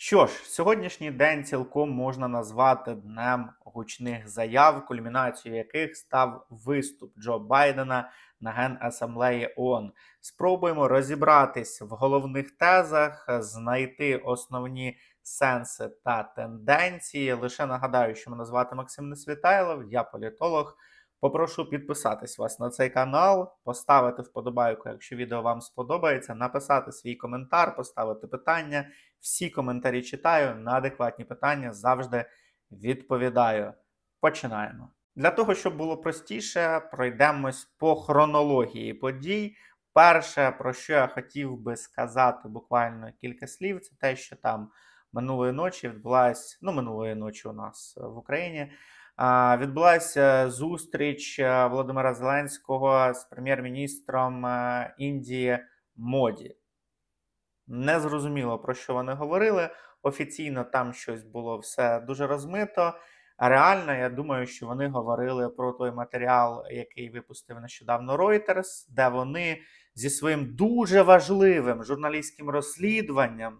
Що ж, сьогоднішній день цілком можна назвати днем гучних заяв, кульмінацією яких став виступ Джо Байдена на генасамблеї ООН. Спробуємо розібратись в головних тезах, знайти основні сенси та тенденції. Лише нагадаю, що мене звати Максим Несвітайлов, я політолог. Попрошу підписатись вас на цей канал, поставити вподобайку, якщо відео вам сподобається, написати свій коментар, поставити питання. Всі коментарі читаю, на адекватні питання завжди відповідаю. Починаємо. Для того, щоб було простіше, пройдемось по хронології подій. Перше, про що я хотів би сказати буквально кілька слів, це те, що там минулої ночі відбулася, ну минулої ночі у нас в Україні. Відбулася зустріч е, Володимира Зеленського з прем'єр-міністром е, Індії Моді. Не зрозуміло, про що вони говорили. Офіційно там щось було все дуже розмито. Реально, я думаю, що вони говорили про той матеріал, який випустив нещодавно Reuters, де вони зі своїм дуже важливим журналістським розслідуванням.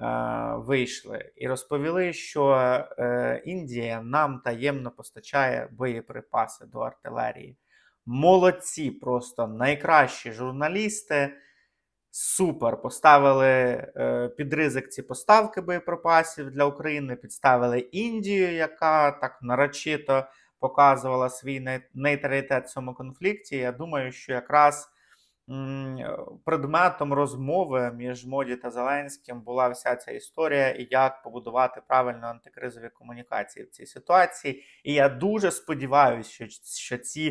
Е, вийшли і розповіли, що е, Індія нам таємно постачає боєприпаси до артилерії. Молодці, просто найкращі журналісти. Супер поставили е, під ризик ці поставки боєприпасів для України, підставили Індію, яка так нарочито показувала свій нейтралітет в цьому конфлікті. Я думаю, що якраз Е, предметом розмови між Моді та Зеленським була вся ця історія, і як побудувати правильно антикризові комунікації в цій ситуації. І я дуже сподіваюся, що, що ці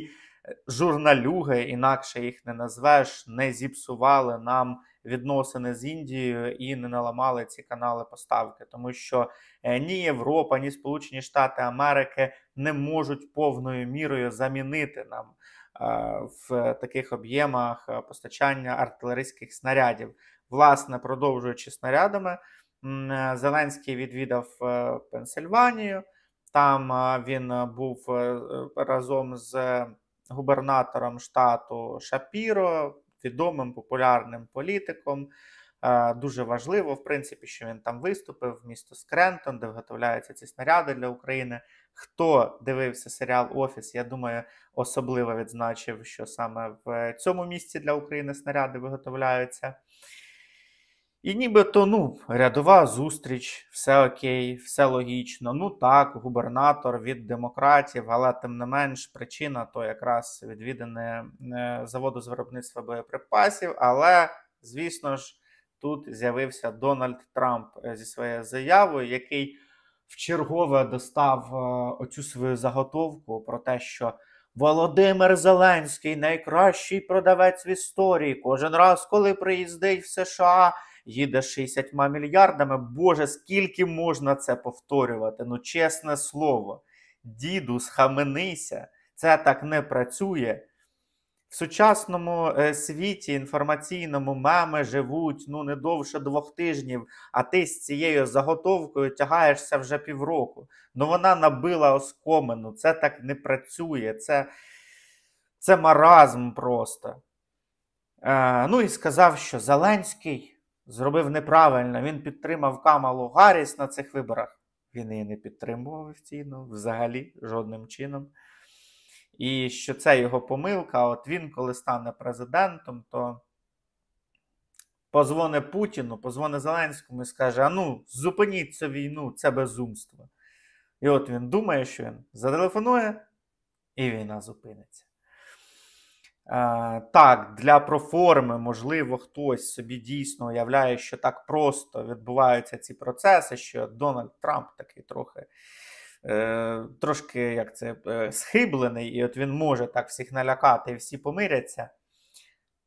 е, журналюги, інакше їх не назвеш, не зіпсували нам відносини з Індією і не наламали ці канали поставки, тому що е, ні Європа, ні Сполучені Штати Америки не можуть повною мірою замінити нам в таких об'ємах постачання артилерійських снарядів. Власне, продовжуючи снарядами, е, Зеленський відвідав е, Пенсильванію. Там він е, був разом з губернатором штату Шапіро, відомим популярним політиком. Дуже важливо, в принципі, що він там виступив, в місто Скрентон, де виготовляються ці снаряди для України. Хто дивився серіал Офіс, я думаю, особливо відзначив, що саме в цьому місці для України снаряди виготовляються. І нібито ну, рядова зустріч, все окей, все логічно. Ну так, губернатор від демократів, але тим не менш, причина то якраз відвідане заводу з виробництва боєприпасів. Але, звісно ж, тут з'явився Дональд Трамп е, зі своєю заявою, який. В чергове достав е, оцю свою заготовку про те, що Володимир Зеленський найкращий продавець в історії. Кожен раз, коли приїздить в США, їде 60 мільярдами. Боже, скільки можна це повторювати? Ну, чесне слово, діду, схаменися, це так не працює в сучасному е, світі інформаційному меми живуть ну не довше двох тижнів, а ти з цією заготовкою тягаєшся вже півроку. Ну вона набила оскомину. Це так не працює, це це маразм просто. Е, Ну і сказав, що Зеленський зробив неправильно. Він підтримав Камалу Гарріс на цих виборах. Він її не підтримував офіційно взагалі жодним чином і що це його помилка. От він, коли стане президентом, то позвоне Путіну, позвоне Зеленському і скаже: а ну, зупиніть цю війну, це безумство. І от він думає, що він зателефонує, і війна зупиниться. Е, так, для проформи, можливо, хтось собі дійсно уявляє, що так просто відбуваються ці процеси, що Дональд Трамп такий трохи Е, трошки як це, е, схиблений, і от він може так всіх налякати і всі помиряться.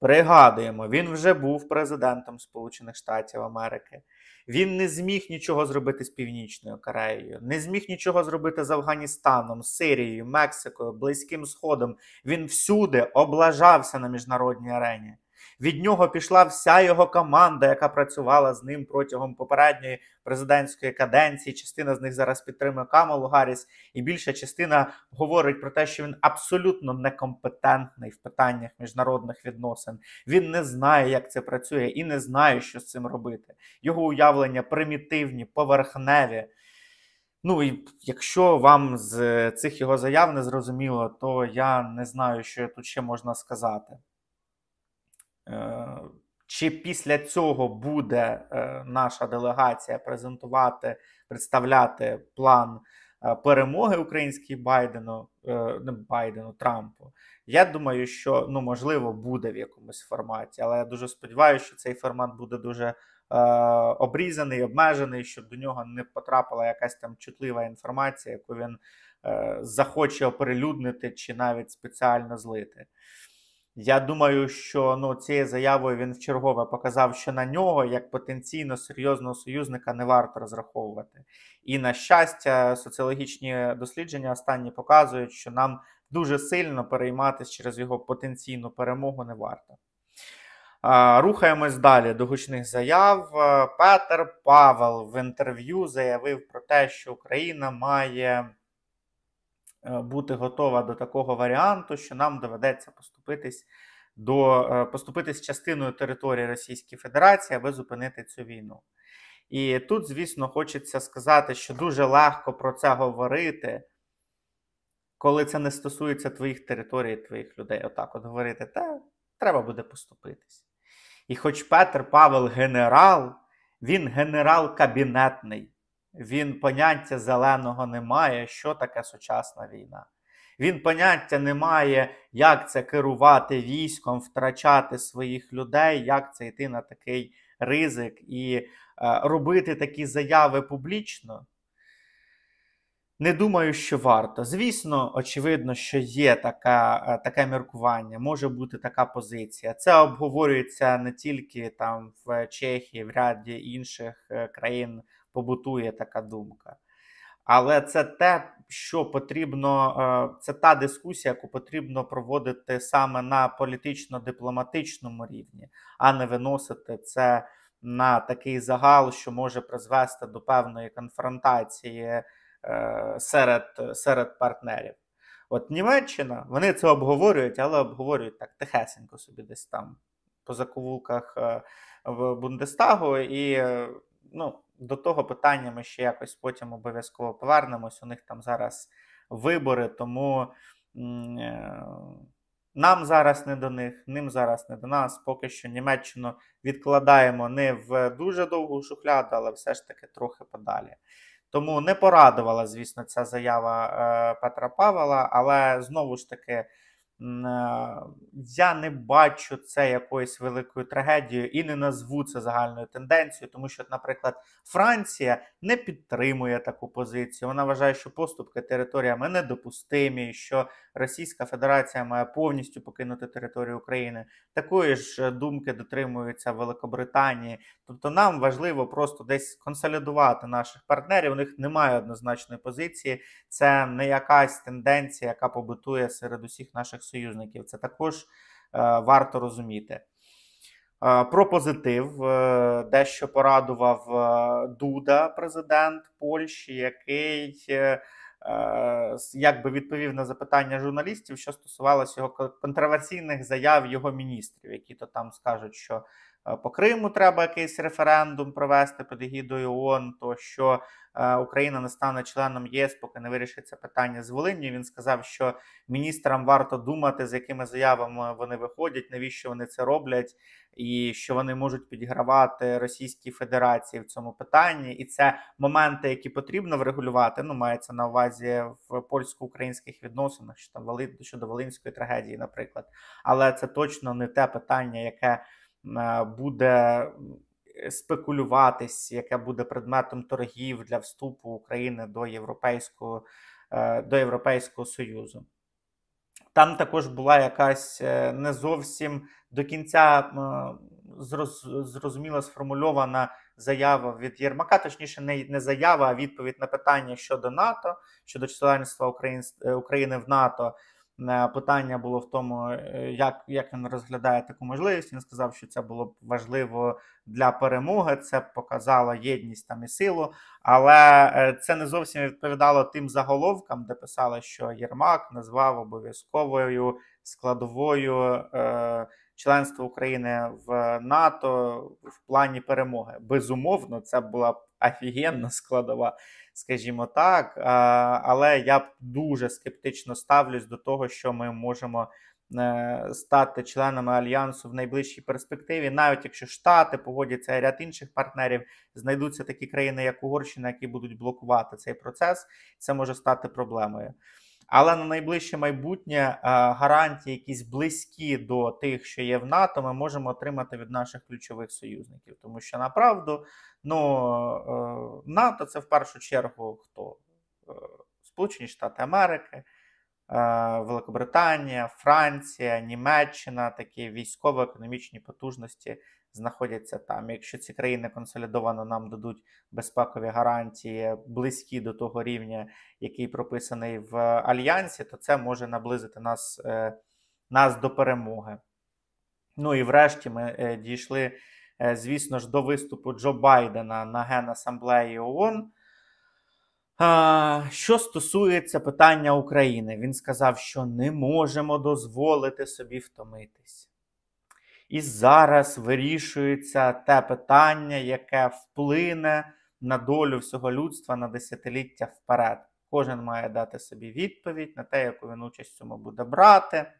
Пригадуємо, він вже був президентом Сполучених Штатів Америки. Він не зміг нічого зробити з Північною Кореєю, не зміг нічого зробити з Афганістаном, Сирією, Мексикою, Близьким Сходом. Він всюди облажався на міжнародній арені. Від нього пішла вся його команда, яка працювала з ним протягом попередньої президентської каденції. Частина з них зараз підтримує Камалу Гарріс, і більша частина говорить про те, що він абсолютно некомпетентний в питаннях міжнародних відносин. Він не знає, як це працює, і не знає, що з цим робити. Його уявлення примітивні, поверхневі. Ну і якщо вам з цих його заяв не зрозуміло, то я не знаю, що тут ще можна сказати. Е, чи після цього буде е, наша делегація презентувати, представляти план е, перемоги українській Байдену не Байдену Трампу? Я думаю, що ну можливо буде в якомусь форматі, але я дуже сподіваюся, що цей формат буде дуже е, обрізаний, обмежений, щоб до нього не потрапила якась там чутлива інформація, яку він е, захоче оприлюднити чи навіть спеціально злити. Я думаю, що ну, цією заявою він вчергове показав, що на нього як потенційно серйозного союзника не варто розраховувати. І на щастя, соціологічні дослідження останні показують, що нам дуже сильно перейматися через його потенційну перемогу не варто. Рухаємось далі до гучних заяв. Петер Павел в інтерв'ю заявив про те, що Україна має Е, бути готова до такого варіанту, що нам доведеться поступитись до е, поступитись частиною території Російської Федерації, аби зупинити цю війну. І тут, звісно, хочеться сказати, що дуже легко про це говорити, коли це не стосується твоїх територій, твоїх людей. Отак, от говорити, та треба буде поступитись. І хоч Петр Павел генерал, він генерал кабінетний. Він поняття зеленого не має, що таке сучасна війна. Він поняття не має, як це керувати військом, втрачати своїх людей, як це йти на такий ризик і е, робити такі заяви публічно. Не думаю, що варто. Звісно, очевидно, що є така, е, таке міркування, може бути така позиція. Це обговорюється не тільки там в Чехії, в ряді інших е, країн побутує така думка. Але це те, що потрібно, е, це та дискусія, яку потрібно проводити саме на політично-дипломатичному рівні, а не виносити це на такий загал, що може призвести до певної конфронтації е, серед, серед партнерів. От Німеччина, вони це обговорюють, але обговорюють так тихесенько собі десь там по закувулках е, Бундестагу і ну, до того питання ми ще якось потім обов'язково повернемось. У них там зараз вибори, тому е, нам зараз не до них, ним зараз не до нас. Поки що Німеччину відкладаємо не в дуже довгу шухляду, але все ж таки трохи подалі. Тому не порадувала, звісно, ця заява е, Петра Павла, але знову ж таки. Е, я не бачу це якоюсь великою трагедією і не назву це загальною тенденцією, тому що, наприклад, Франція не підтримує таку позицію. Вона вважає, що поступки територіями недопустимі, що Російська Федерація має повністю покинути територію України. Такої ж е, думки дотримуються Великобританії. Тобто, нам важливо просто десь консолідувати наших партнерів. У них немає однозначної позиції. Це не якась тенденція, яка побутує серед усіх наших союзників. Це також е, варто розуміти. Е, про позитив е, дещо порадував Дуда, президент Польщі, який якби відповів на запитання журналістів, що стосувалося його контроверсійних заяв його міністрів, які то там скажуть, що Е, по Криму треба якийсь референдум провести під гідою ООН, то що е, Україна не стане членом ЄС, поки не вирішиться питання з Волинню. Він сказав, що міністрам варто думати, з якими заявами вони виходять, навіщо вони це роблять, і що вони можуть підігравати Російській Федерації в цьому питанні, і це моменти, які потрібно врегулювати. Ну, мається на увазі в польсько-українських відносинах, що там щодо Волинської трагедії, наприклад. Але це точно не те питання, яке. Е, буде е, спекулюватись, яке буде предметом торгів для вступу України до Європейського е, до Європейського Союзу. Там також була якась не зовсім до кінця зрозуміла сформульована заява від Єрмака, точніше, не заява, а відповідь на питання щодо НАТО, щодо членства України в НАТО. Питання було в тому, е, як як він розглядає таку можливість. Він сказав, що це було б важливо для перемоги. Це показало єдність там і силу, але е, це не зовсім відповідало тим заголовкам, де писали, що Єрмак назвав обов'язковою складовою е, членство України в НАТО в плані перемоги. Безумовно, це була офігенна складова, скажімо так. Але я б дуже скептично ставлюсь до того, що ми можемо е, стати членами альянсу в найближчій перспективі, навіть якщо Штати погодяться ряд інших партнерів, знайдуться такі країни, як Угорщина, які будуть блокувати цей процес, це може стати проблемою. Але на найближче майбутнє е, гарантії, якісь близькі до тих, що є в НАТО, ми можемо отримати від наших ключових союзників, тому що направду ну, е, е, НАТО це в першу чергу хто Сполучені Штати Америки. Е, Великобританія, Франція, Німеччина, такі військово-економічні потужності знаходяться там. Якщо ці країни консолідовано нам дадуть безпекові гарантії, близькі до того рівня, який прописаний в альянсі, то це може наблизити нас, е, нас до перемоги. Ну і врешті ми е, дійшли, звісно ж, до виступу Джо Байдена на генасамблеї ООН. Що стосується питання України, він сказав, що не можемо дозволити собі втомитись. І зараз вирішується те питання, яке вплине на долю всього людства на десятиліття вперед. Кожен має дати собі відповідь на те, яку він участь в цьому буде брати.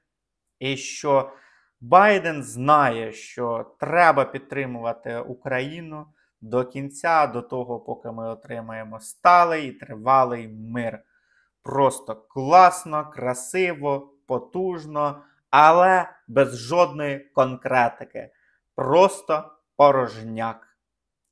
І що Байден знає, що треба підтримувати Україну до кінця, до того, поки ми отримаємо сталий і тривалий мир. Просто класно, красиво, потужно, але без жодної конкретики. Просто порожняк.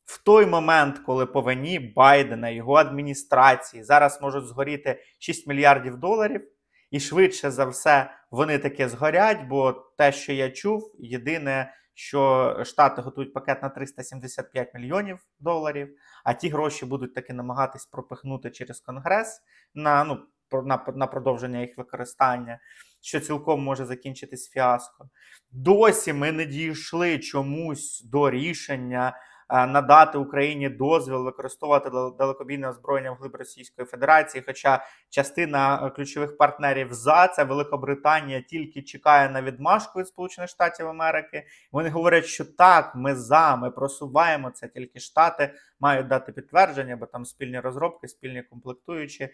В той момент, коли по вині Байдена, його адміністрації зараз можуть згоріти 6 мільярдів доларів, і швидше за все вони таке згорять, бо те, що я чув, єдине, що Штати готують пакет на 375 мільйонів доларів, а ті гроші будуть таки намагатись пропихнути через Конгрес на ну на, на продовження їх використання, що цілком може закінчитись фіаско. Досі ми не дійшли чомусь до рішення. Е, надати Україні дозвіл використовувати далекобійне озброєння вглиб Російської Федерації. Хоча частина е, ключових партнерів за це Великобританія тільки чекає на відмашку від Сполучених Штатів Америки. Вони говорять, що так, ми за ми просуваємо це, тільки штати мають дати підтвердження, бо там спільні розробки, спільні комплектуючі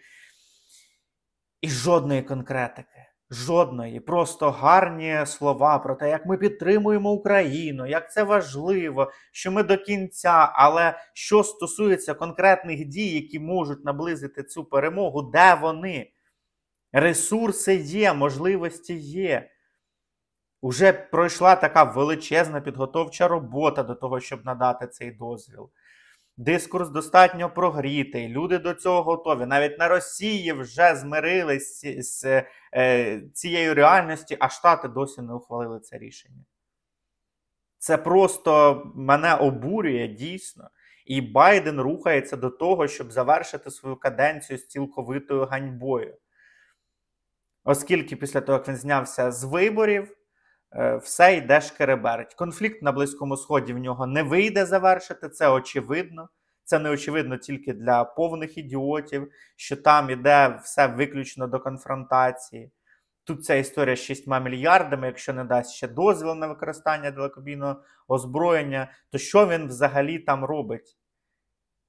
і жодної конкретики. Жодної, просто гарні слова про те, як ми підтримуємо Україну, як це важливо, що ми до кінця. Але що стосується конкретних дій, які можуть наблизити цю перемогу, де вони? Ресурси є, можливості є. Уже пройшла така величезна підготовча робота до того, щоб надати цей дозвіл. Дискурс достатньо прогрітий. Люди до цього готові. Навіть на Росії вже змирились з е, цією реальністю, а Штати досі не ухвалили це рішення. Це просто мене обурює дійсно. І Байден рухається до того, щоб завершити свою каденцію з цілковитою ганьбою. Оскільки після того, як він знявся з виборів. Е, все йде шкереберить. Конфлікт на Близькому Сході в нього не вийде завершити, це очевидно. Це не очевидно тільки для повних ідіотів, що там іде все виключно до конфронтації. Тут ця історія з 6 мільярдами, якщо не дасть ще дозвіл на використання далекобійного озброєння, то що він взагалі там робить?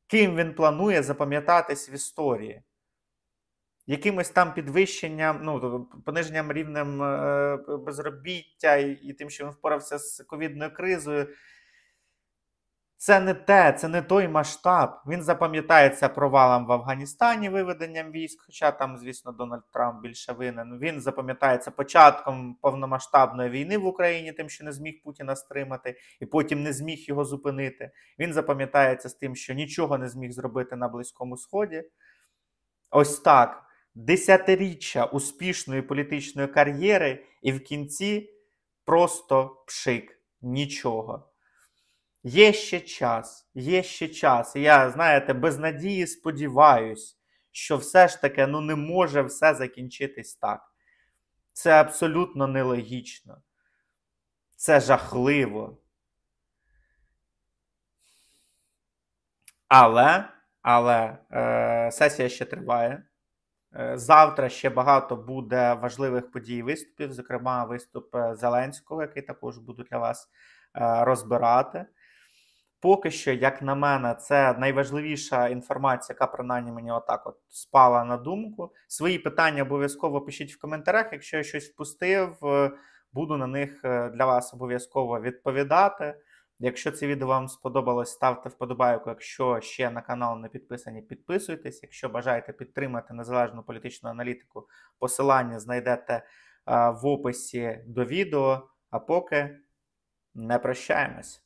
Ким він планує запам'ятатись в історії? якимось там підвищенням, ну тобто пониженням рівнем е, безробіття і, і тим, що він впорався з ковідною кризою. Це не те, це не той масштаб. Він запам'ятається провалом в Афганістані, виведенням військ, хоча там, звісно, Дональд Трамп більше винен. Він запам'ятається початком повномасштабної війни в Україні, тим, що не зміг Путіна стримати, і потім не зміг його зупинити. Він запам'ятається з тим, що нічого не зміг зробити на Близькому Сході. Ось так десятиріччя успішної політичної кар'єри, і в кінці просто пшик нічого. Є ще час, є ще час. І я, знаєте, без надії сподіваюсь, що все ж таки ну не може все закінчитись так. Це абсолютно нелогічно. Це жахливо. Але але е, сесія ще триває. Е, завтра ще багато буде важливих подій виступів, зокрема, виступ е, Зеленського, який також буду для вас е, розбирати. Поки що, як на мене, це найважливіша інформація, яка принаймні мені отак от спала на думку. Свої питання обов'язково пишіть в коментарях. Якщо я щось впустив, буду на них для вас обов'язково відповідати. Якщо це відео вам сподобалось, ставте вподобайку. Якщо ще на канал не підписані, підписуйтесь. Якщо бажаєте підтримати незалежну політичну аналітику, посилання знайдете е, в описі до відео. А поки не прощаємось.